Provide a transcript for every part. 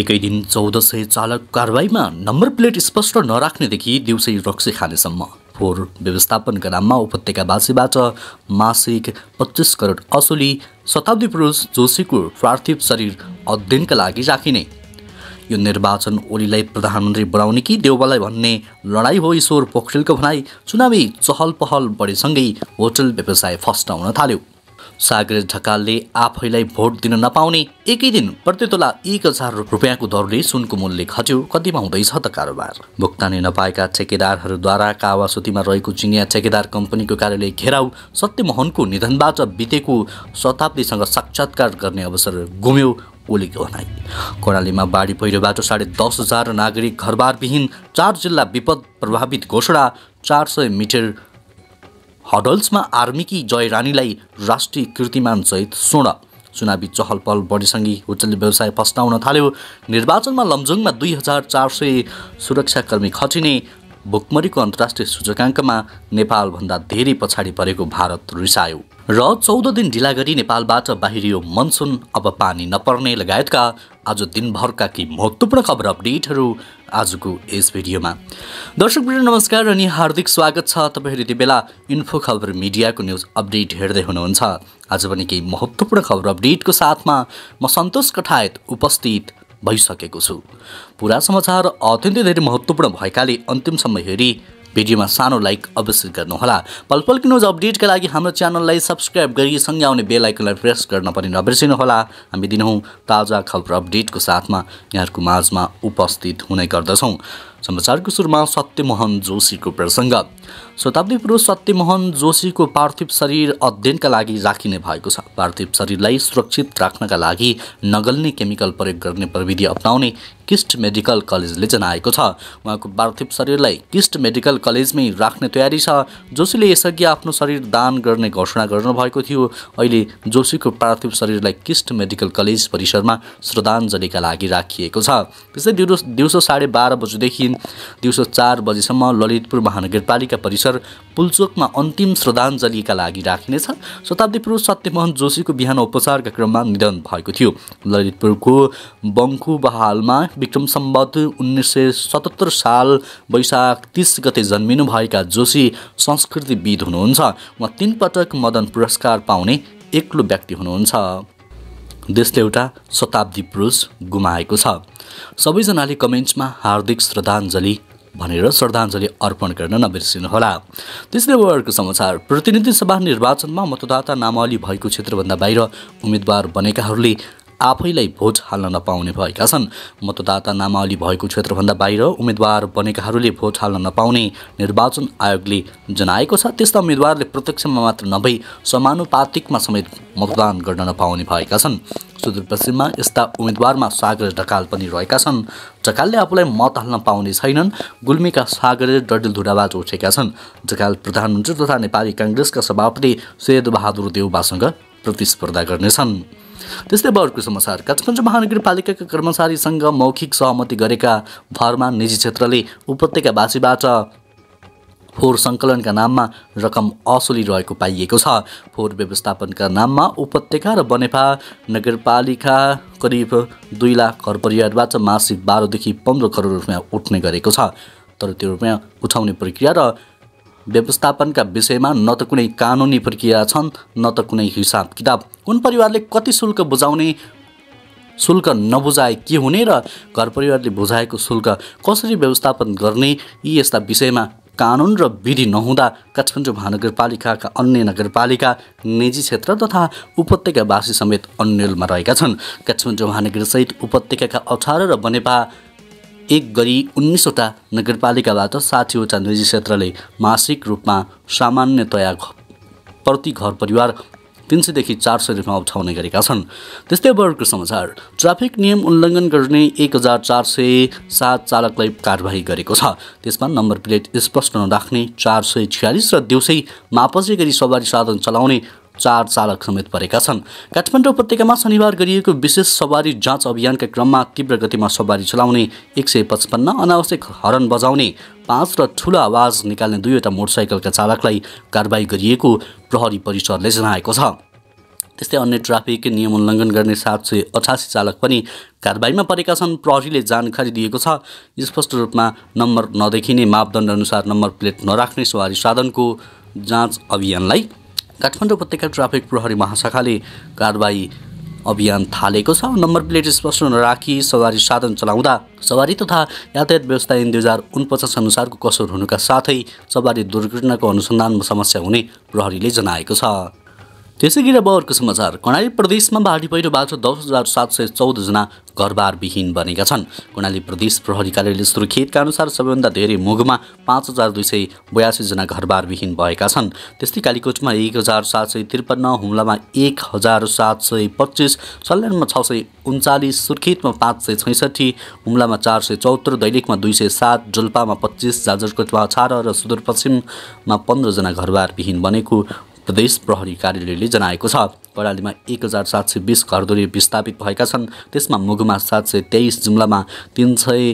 एकै दिन चौध सय चालक कारवाहीमा नम्बर प्लेट स्पष्ट नराख्नेदेखि दिउँसै रक्सी खानेसम्म फोहोर व्यवस्थापनका नाममा उपत्यकावासीबाट मासिक पच्चिस करोड असुली शताब्दी पुरुष जोशीको पार्थिव शरीर अध्ययनका लागि राखिने यो निर्वाचन ओलीलाई प्रधानमन्त्री बनाउने कि देउबालाई भन्ने लडाइँ हो ईश्वर पोखरेलको भनाई चुनावी चहल पहल बढेसँगै होटल व्यवसाय फस्टाउन थाल्यो सागर ढकालले आफैलाई भोट दिन नपाउने एकै दिन प्रति तोला एक हजार रुपियाँको दरले सुनको मूल्य खट्यो कतिमा हुँदैछ त कारोबार भुक्तानी नपाएका ठेकेदारहरूद्वारा कावासुतीमा रहेको चिनिया ठेकेदार कम्पनीको कार्यालय घेराउ सत्यमोहनको निधनबाट बितेको शताब्दीसँग साक्षात्कार गर्ने अवसर गुम्यो ओलीको भनाई कर्णालीमा बाढी पहिरोबाट साढे दस हजार नागरिक घरबारविहीन चार जिल्ला विपद प्रभावित घोषणा चार सय मिटर हडल्समा आर्मीकी जय रानीलाई राष्ट्रिय सहित स्वर्ण चुनावी चहल पहल बढीसँगै होटल व्यवसाय फस्टाउन थाल्यो निर्वाचनमा लमजुङमा दुई हजार चार सय सुरक्षाकर्मी खटिने भुकमरीको अन्तर्राष्ट्रिय सूचकाङ्कमा नेपालभन्दा धेरै पछाडि परेको भारत रिसायो र चौध दिन ढिला गरी नेपालबाट बाहिरियो मनसुन अब पानी नपर्ने लगायतका आज दिनभरका केही महत्त्वपूर्ण खबर अपडेटहरू आजको यस भिडियोमा दर्शक मित्र नमस्कार अनि हार्दिक स्वागत छ तपाईँहरू यति बेला इन्फो खबर मिडियाको न्युज अपडेट हेर्दै हुनुहुन्छ आज पनि केही महत्त्वपूर्ण खबर अपडेटको साथमा म सन्तोष कठायत उपस्थित भइसकेको छु पुरा समाचार अत्यन्तै धेरै महत्त्वपूर्ण भएकाले अन्तिमसम्म हेरी भिडियोमा सानो लाइक अवश्य गर्नुहोला पल पल न्युज अपडेटका लागि हाम्रो च्यानललाई सब्सक्राइब गरी सँगै आउने बेल प्रेस गर्न पनि नबिर्सिनुहोला हामी दिनहुँ ताजा खबर अपडेटको साथमा यहाँहरूको माझमा उपस्थित हुने गर्दछौँ समाचारको सुरुमा सत्यमोहन जोशीको प्रसङ्ग शताब्दी पुरुष सत्यमोहन जोशीको पार्थिव शरीर अध्ययनका लागि राखिने भएको छ पार्थिव शरीरलाई सुरक्षित राख्नका लागि नगल्ने केमिकल प्रयोग गर्ने प्रविधि अप्नाउने किस्ट मेडिकल कलेजले जनाएको छ उहाँको पार्थिव शरीरलाई किस्ट मेडिकल कलेजमै राख्ने तयारी छ जोशीले यसअघि आफ्नो शरीर दान गर्ने घोषणा गर्नुभएको थियो अहिले जोशीको पार्थिव शरीरलाई किस्ट मेडिकल कलेज परिसरमा श्रद्धाञ्जलीका लागि राखिएको छ त्यस्तै दिउँसो दिउँसो साढे बाह्र बजीदेखि दिउँसो चार बजीसम्म ललितपुर महानगरपालिका परिसर पुलचोकमा अन्तिम श्रद्धाञ्जलीका लागि राखिनेछ शताब्दी पुरुष सत्यमोहन जोशीको बिहान उपचारका क्रममा निधन भएको थियो ललितपुरको बङ्खुबहालमा बहालमा विक्रम सम्बद्ध उन्नाइस सय सतहत्तर साल वैशाख तिस गते जन्मिनुभएका जोशी संस्कृतिविद हुनुहुन्छ उहाँ तिन पटक मदन पुरस्कार पाउने एक्लो व्यक्ति हुनुहुन्छ देशले एउटा शताब्दी पुरुष गुमाएको छ सबैजनाले कमेन्ट्समा हार्दिक श्रद्धाञ्जली भनेर श्रद्धाञ्जली अर्पण गर्न नबिर्सिनुहोला त्यसले अर्को समाचार प्रतिनिधि सभा निर्वाचनमा मतदाता नामावली भएको क्षेत्रभन्दा बाहिर उम्मेद्वार बनेकाहरूले आफैलाई भोट हाल्न नपाउने भएका छन् मतदाता नामावली भएको क्षेत्रभन्दा बाहिर उम्मेद्वार बनेकाहरूले भोट हाल्न नपाउने निर्वाचन आयोगले जनाएको छ त्यस्ता उम्मेद्वारले प्रत्यक्षमा मात्र नभई समानुपातिकमा समेत मतदान गर्न नपाउने भएका छन् सुदूरपश्चिममा यस्ता उम्मेद्वारमा सागर ढकाल पनि रहेका छन् ढकालले आफूलाई मत हाल्न पाउने छैनन् गुल्मीका सागरले डडेलधुराबाट उठेका छन् ढकाल प्रधानमन्त्री तथा नेपाली काङ्ग्रेसका सभापति बहादुर देउबासँग प्रतिस्पर्धा गर्नेछन् त्यस्तै अर्को समाचार काठमाडौँ महानगरपालिकाका कर्मचारीसँग मौखिक सहमति गरेका भरमा निजी क्षेत्रले उपत्यकावासीबाट फोहोर सङ्कलनका नाममा रकम असुली रहेको पाइएको छ फोहोर व्यवस्थापनका नाममा उपत्यका र बनेपा नगरपालिका करिब दुई लाख घर परिवारबाट मासिक बाह्रदेखि पन्ध्र करोड रुपियाँ उठ्ने गरेको छ तर त्यो रुपियाँ उठाउने प्रक्रिया र व्यवस्थापनका विषयमा न त कुनै कानुनी प्रक्रिया छन् न त कुनै हिसाब किताब कुन परिवारले कति शुल्क बुझाउने शुल्क नबुझाए के हुने र घर परिवारले बुझाएको शुल्क कसरी व्यवस्थापन गर्ने यी यस्ता विषयमा कानुन र विधि नहुँदा काठमाडौँ महानगरपालिकाका अन्य नगरपालिका निजी क्षेत्र तथा उपत्यकावासी समेत अन्यलमा रहेका छन् काठमाडौँ महानगरसहित उपत्यकाका अठार र बनेपा एक गरी उन्नाइसवटा नगरपालिकाबाट साठीवटा निजी क्षेत्रले मासिक रूपमा सामान्यतया प्रति घर परिवार तिन सयदेखि चार सय रुपियाँ उठाउने गरेका छन् त्यस्तै वर्गको समाचार ट्राफिक नियम उल्लङ्घन गर्ने एक हजार चार सय सात चालकलाई कारवाही गरेको छ त्यसमा नम्बर प्लेट स्पष्ट नराख्ने चार सय छ्यालिस र दिउँसै मापसी गरी सवारी साधन चलाउने चार चालक समेत परेका छन् काठमाडौँ उपत्यकामा शनिबार गरिएको विशेष सवारी जाँच अभियानका क्रममा तीव्र गतिमा सवारी चलाउने एक सय पचपन्न अनावश्यक हरन बजाउने पाँच र ठुलो आवाज निकाल्ने दुईवटा मोटरसाइकलका चालकलाई कारवाही गरिएको प्रहरी परिसरले जनाएको छ त्यस्तै अन्य ट्राफिक नियम उल्लङ्घन गर्ने सात सय अठासी चालक पनि कारबाहीमा परेका छन् प्रहरीले जानकारी दिएको छ स्पष्ट रूपमा नम्बर नदेखिने मापदण्ड अनुसार नम्बर प्लेट नराख्ने सवारी साधनको जाँच अभियानलाई काठमाडौँ उपत्यका ट्राफिक प्रहरी महाशाखाले कारवाही अभियान थालेको छ नम्बर प्लेट स्पष्ट नराखी सवारी साधन चलाउँदा सवारी तथा यातायात व्यवस्था ऐन दुई हजार उनपचास अनुसारको कसुर हुनुका साथै सवारी दुर्घटनाको अनुसन्धानमा समस्या हुने प्रहरीले जनाएको छ त्यसै गरी अब अर्को समाचार कर्णाली प्रदेशमा बाढी पहिरोबाट दस हजार सात सय चौधजना घरबारविहीन बनेका छन् कर्णाली प्रदेश प्रहरी कार्यालय सुर्खेतका अनुसार सबैभन्दा धेरै मुगमा पाँच हजार दुई सय बयासीजना घरबारविहीन भएका छन् त्यस्तै कालीकोटमा एक हजार सात सय त्रिपन्न हुम्लामा एक हजार सात सय पच्चिस सल्यानमा छ सय उन्चालिस सुर्खेतमा पाँच सय छैसठी हुम्लामा चार सय चौहत्तर दैलेखमा दुई सय सात जुल्पामा पच्चिस जाजरकोटमा अठार र सुदूरपश्चिममा पन्ध्रजना घरबारविहीन बनेको प्रदेश प्रहरी कार्यालयले जनाएको छ कर्णालीमा एक हजार सात सय बिस घरधुरी विस्थापित भएका छन् त्यसमा मुगुमा सात सय तेइस जुम्लामा तिन सय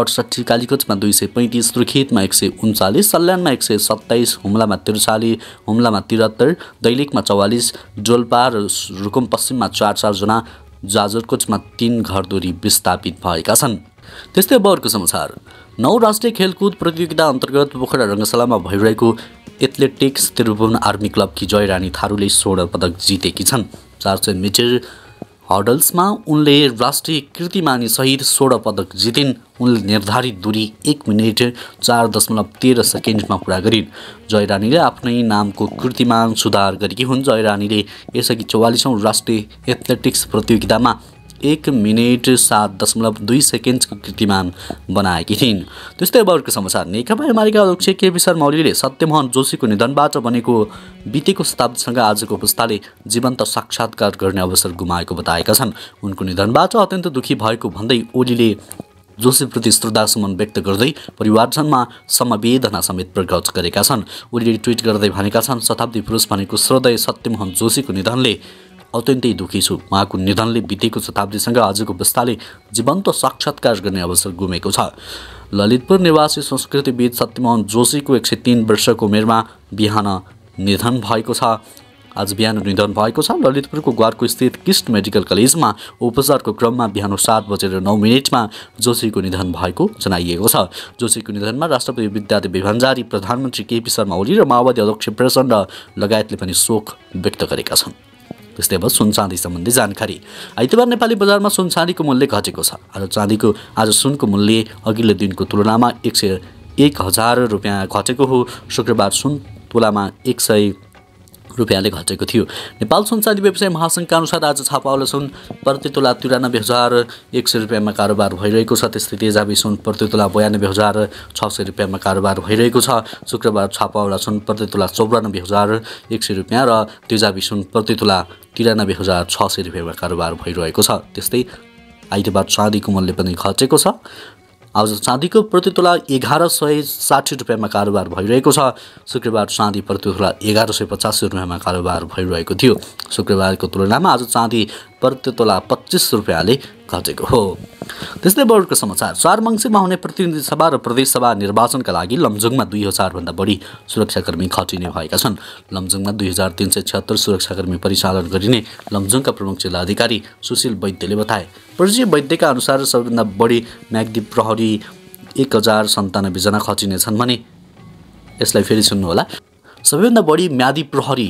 अठसट्ठी कालीकोचमा दुई सय पैँतिस रुखेतमा एक सय उन्चालिस सल्यानमा एक सय सत्ताइस हुम्लामा त्रिचालिस हुम्लामा त्रिहत्तर दैलेखमा चौवालिस जोल्पा र रुकुम पश्चिममा चार चारजना जाजरकोटमा तिन घरधुरी विस्थापित भएका छन् त्यस्तै अब अर्को समाचार नौ राष्ट्रिय खेलकुद प्रतियोगिता अन्तर्गत पोखरा रङ्गशालामा भइरहेको एथलेटिक्स त्रिभुवन आर्मी क्लबकी जयरानी थारूले स्वर्ण पदक जितेकी छन् चार सय मिटर हर्डल्समा उनले राष्ट्रिय कृतिमानीसहित स्वर्ण पदक जितिन् उनले निर्धारित दूरी एक मिनट चार दशमलव तेह्र सेकेन्डमा पुरा गरिन् जयरानीले आफ्नै नामको कृतिमान सुधार गरेकी हुन् जयरानीले रानीले यसअघि चौवालिसौँ राष्ट्रिय एथलेटिक्स प्रतियोगितामा एक मिनट सात दशमलव दुई सेकेन्डको कृतिमान बनाएकी थिइन् त्यस्तै अब अर्को समाचार नेकपा एमालेका अध्यक्ष केपी शर्मा ओलीले सत्यमोहन जोशीको निधनबाट बनेको बितेको शताब्दीसँग आजको पुस्ताले जीवन्त साक्षात्कार गर्ने अवसर गुमाएको बताएका छन् उनको निधनबाट अत्यन्त दुःखी भएको भन्दै ओलीले जोशीप्रति श्रद्धासुमन व्यक्त गर्दै परिवारजनमा समवेदना समेत प्रकट गरेका छन् ओलीले ट्विट गर्दै भनेका छन् शताब्दी पुरुष भनेको श्रदय सत्यमोहन जोशीको निधनले अत्यन्तै दुखी छु उहाँको निधनले बितेको शताब्दीसँग आजको पुस्ताले जीवन्त साक्षात्कार गर्ने अवसर गुमेको छ ललितपुर निवासी संस्कृतिविद सत्यमोहन जोशीको एक सय तिन वर्षको उमेरमा बिहान निधन भएको छ आज बिहान निधन भएको छ ललितपुरको ग्वारको स्थित किस्ट मेडिकल कलेजमा उपचारको क्रममा बिहान सात बजेर नौ मिनटमा जोशीको निधन भएको जनाइएको छ जोशीको निधनमा राष्ट्रपति विद्यादेवी भन्जारी प्रधानमन्त्री केपी शर्मा ओली र माओवादी अध्यक्ष प्रचण्ड लगायतले पनि शोक व्यक्त गरेका छन् त्यस्तै अब चाँदी सम्बन्धी जानकारी आइतबार नेपाली बजारमा सुन चाँदीको मूल्य घटेको छ आज चाँदीको आज सुनको मूल्य अघिल्लो दिनको तुलनामा एक सय एक हजार रुपियाँ घटेको हो शुक्रबार सुन तुलामा एक सय रुपियाँले घटेको थियो नेपाल सञ्चारी व्यवसाय महासङ्घका अनुसार आज छापावाला सुन प्रति तोला तिरानब्बे हजार एक सय रुपियाँमा कारोबार भइरहेको छ त्यस्तै तेजाबी सुन प्रति तोला बयानब्बे हजार छ सय रुपियाँमा कारोबार भइरहेको छ शुक्रबार छापावाला सुन प्रति तोला चौरानब्बे हजार एक सय रुपियाँ र तेजाबी सुन प्रति तोला तिरानब्बे हजार छ सय रुपियाँमा कारोबार भइरहेको छ त्यस्तै आइतबार चाँदीको मूल्य पनि घटेको छ आज चाँदीको प्रतितोला एघार सय साठी रुपियाँमा कारोबार भइरहेको छ शुक्रबार चाँदी प्रतितोला एघार सय पचासी रुपियाँमा कारोबार भइरहेको थियो शुक्रबारको तुलनामा आज चाँदी प्रति तोला पच्चिस रुपियाँले घटेको हो त्यस्तै बोर्डको समाचार चार मङ्सिरमा हुने प्रतिनिधि सभा र प्रदेशसभा निर्वाचनका लागि लमजुङमा दुई हजारभन्दा बढी सुरक्षाकर्मी खटिने भएका छन् लमजुङमा दुई हजार तिन सय छत्तर सुरक्षाकर्मी परिचालन गरिने लमजुङका प्रमुख जिल्लाधिकारी सुशील वैद्यले बताए परिचय वैद्यका अनुसार सबैभन्दा बढी म्याग्दी प्रहरी एक हजार सन्तानब्बेजना खटिनेछन् भने यसलाई फेरि सुन्नुहोला सबैभन्दा बढी म्यादी प्रहरी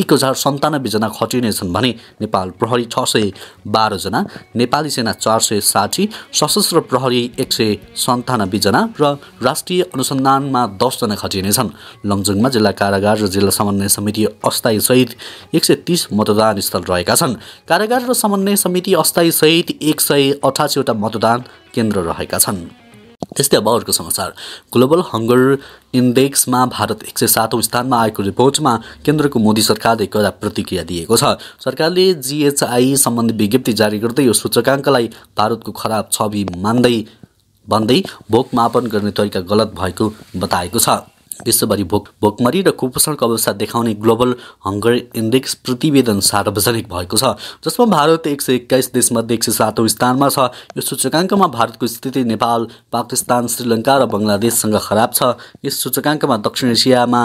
एक हजार सन्तानब्बेजना खटिनेछन् भने नेपाल प्रहरी छ सय बाह्रजना नेपाली सेना चार सय साठी सशस्त्र प्रहरी एक सय सन्तानब्बेजना र राष्ट्रिय अनुसन्धानमा दसजना खटिनेछन् लमजुङमा जिल्ला कारागार र जिल्ला समन्वय समिति अस्थायी सहित एक सय तिस मतदान स्थल रहेका छन् कारागार र समन्वय समिति अस्थायी सहित एक सय अठासीवटा मतदान केन्द्र रहेका छन् त्यस्तै अब अर्को समाचार ग्लोबल हङ्गर इन्डेक्समा भारत एक सय सातौँ स्थानमा आएको रिपोर्टमा केन्द्रको मोदी सरकारले कडा प्रतिक्रिया दिएको छ सरकारले जिएचआई सम्बन्धी विज्ञप्ति जारी गर्दै यो सूचकाङ्कलाई भारतको खराब छवि मान्दै भन्दै भोक मापन गर्ने तरिका गलत भएको बताएको छ विश्वभरि भोक भोकमरी र कुपोषणको अवस्था देखाउने ग्लोबल हङ्गर इन्डेक्स प्रतिवेदन सार्वजनिक भएको छ जसमा भारत एक सय एक्काइस देशमध्ये एक सय सातौँ स्थानमा छ यो सूचकाङ्कमा भारतको स्थिति नेपाल पाकिस्तान श्रीलङ्का र बङ्गलादेशसँग खराब छ यस सूचकाङ्कमा दक्षिण एसियामा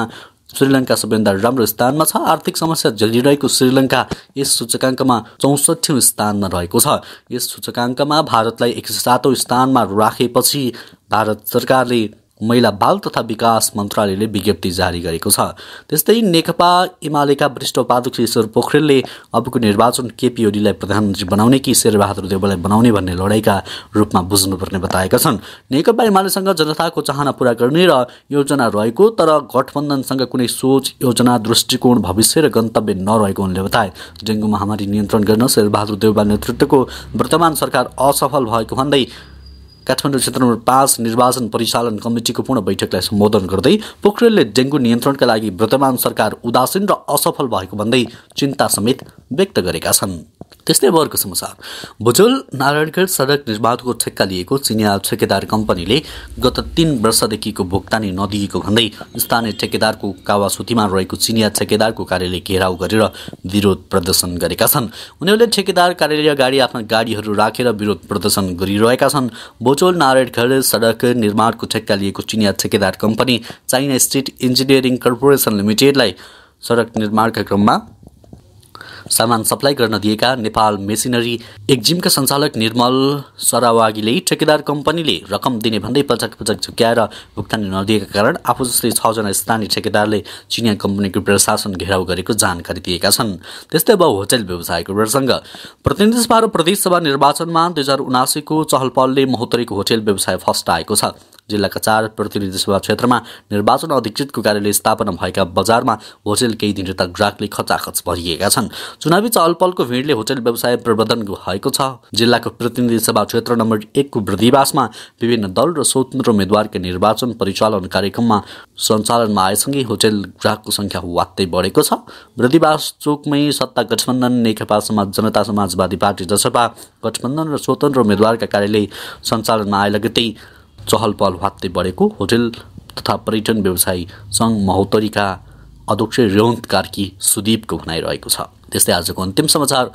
श्रीलङ्का सबैभन्दा राम्रो स्थानमा छ आर्थिक समस्या झेलिरहेको श्रीलङ्का यस सूचकाङ्कमा चौसठौँ स्थानमा रहेको छ यस सूचकाङ्कमा भारतलाई एक सय सातौँ स्थानमा राखेपछि भारत सरकारले महिला बाल तथा विकास मन्त्रालयले विज्ञप्ति जारी गरेको छ त्यस्तै नेकपा एमालेका वरिष्ठ उपाध्यक्ष ईश्वर पोखरेलले अबको निर्वाचन केपी ओलीलाई प्रधानमन्त्री बनाउने कि शेरबहादुर देवलाई बनाउने भन्ने लडाइँका रूपमा बुझ्नुपर्ने बताएका छन् नेकपा एमालेसँग जनताको चाहना पूरा गर्ने र योजना रहेको तर गठबन्धनसँग कुनै सोच योजना दृष्टिकोण भविष्य र गन्तव्य नरहेको उनले बताए डेङ्गु महामारी नियन्त्रण गर्न शेरबहादुर देवबा नेतृत्वको वर्तमान सरकार असफल भएको भन्दै काठमाडौँ क्षेत्र नम्बर पाँच निर्वाचन परिचालन कमिटीको पूर्ण बैठकलाई सम्बोधन गर्दै पोखरेलले डेङ्गु नियन्त्रणका लागि वर्तमान सरकार उदासीन र असफल भएको भन्दै चिन्ता समेत व्यक्त गरेका छन् त्यस्तै वर्ग समाचार भुजोल नारायणगढ सडक निर्माणको ठेक्का लिएको चिनिया ठेकेदार कम्पनीले गत तीन वर्षदेखिको भुक्तानी नदिएको भन्दै स्थानीय ठेकेदारको कावासुतीमा रहेको चिनिया ठेकेदारको कार्यालय घेराउ गरेर विरोध प्रदर्शन गरेका छन् उनीहरूले ठेकेदार कार्यालय अगाडि आफ्ना गाडीहरू राखेर विरोध प्रदर्शन गरिरहेका छन् भोचोल नारायणगढ सडक निर्माणको ठेक्का लिएको चिनिया ठेकेदार company China State Engineering Corporation लिमिटेडलाई सडक निर्माणका क्रममा सामान सप्लाई गर्न दिएका नेपाल मेसिनरी एक्जिमका सञ्चालक निर्मल सरावागीले ठेकेदार कम्पनीले रकम दिने भन्दै पटक पटक झुक्क्याएर भुक्तानी नदिएका कारण आफू जसले छजना स्थानीय ठेकेदारले चिनिया कम्पनीको प्रशासन घेराउ गरेको जानकारी दिएका छन् त्यस्तै अब होटेल व्यवसायको प्रसङ्ग प्रतिनिधि सभा र प्रदेशसभा निर्वाचनमा दुई हजार उनासीको चहल पहलले महोत्तरीको होटेल व्यवसाय फस्टाएको छ जिल्लाका चार प्रतिनिधि सभा क्षेत्रमा निर्वाचन अधिकृतको कार्यालय स्थापना भएका बजारमा होटेल केही दिन यता ग्राहकले खचाखच भरिएका छन् चुनावी चहलपहलको भिडले होटेल व्यवसाय प्रवर्धन भएको छ जिल्लाको प्रतिनिधि सभा क्षेत्र नम्बर एकको वृद्धिवासमा विभिन्न दल र स्वतन्त्र उम्मेद्वारका निर्वाचन परिचालन कार्यक्रममा सञ्चालनमा आएसँगै होटेल ग्राहकको सङ्ख्या वात्तै बढेको छ वृद्धिवास चोकमै सत्ता गठबन्धन नेकपा समाज जनता समाजवादी पार्टी जसपा गठबन्धन र स्वतन्त्र उम्मेद्वारका कार्यालय सञ्चालनमा आए लगतै चहल पहल बढेको होटेल तथा पर्यटन व्यवसायी सङ्घ महोत्तरीका अध्यक्ष रेवन्त कार्की सुदीपको भनाइरहेको रहेको छ त्यस्तै आजको अन्तिम समाचार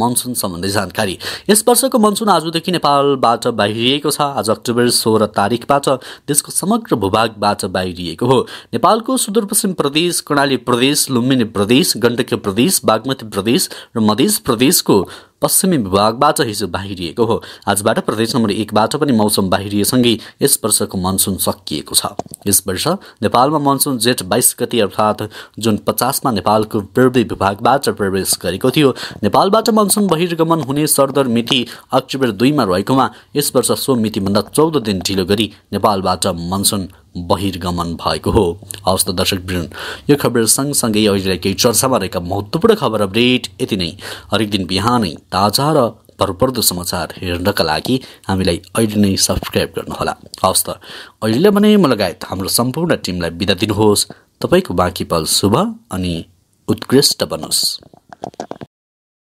मनसुन सम्बन्धी जानकारी यस वर्षको मनसुन आजदेखि नेपालबाट बाहिरिएको छ आज अक्टोबर सोह्र तारिकबाट देशको समग्र भूभागबाट बाहिरिएको हो नेपालको सुदूरपश्चिम प्रदेश कर्णाली प्रदेश लुम्बिनी प्रदेश गण्डकी प्रदेश बागमती प्रदेश र मधेस प्रदेशको पश्चिमी विभागबाट हिजो बाहिरिएको हो आजबाट प्रदेश नम्बर एकबाट पनि मौसम बाहिरिएसँगै यस वर्षको मनसुन सकिएको छ यस वर्ष नेपालमा मनसुन जेठ बाइस गति अर्थात् जुन पचासमा नेपालको पूर्वी विभागबाट प्रवेश गरेको थियो नेपालबाट मनसुन बहिर्गमन हुने सरदर मिति अक्टोबर दुईमा रहेकोमा यस वर्ष सो मितिभन्दा चौध दिन ढिलो गरी नेपालबाट मनसुन बहिर्गमन भएको हो हवस् त दर्शक वृन्द यो खबर सँगसँगै अहिले केही चर्चामा रहेका महत्त्वपूर्ण खबर अपडेट यति नै हरेक दिन बिहानै ताजा र भरपर्दो समाचार हेर्नका लागि हामीलाई अहिले नै सब्सक्राइब गर्नुहोला हवस् त अहिले भने म लगायत हाम्रो सम्पूर्ण टिमलाई बिदा दिनुहोस् तपाईँको बाँकी पल शुभ अनि उत्कृष्ट बनोस्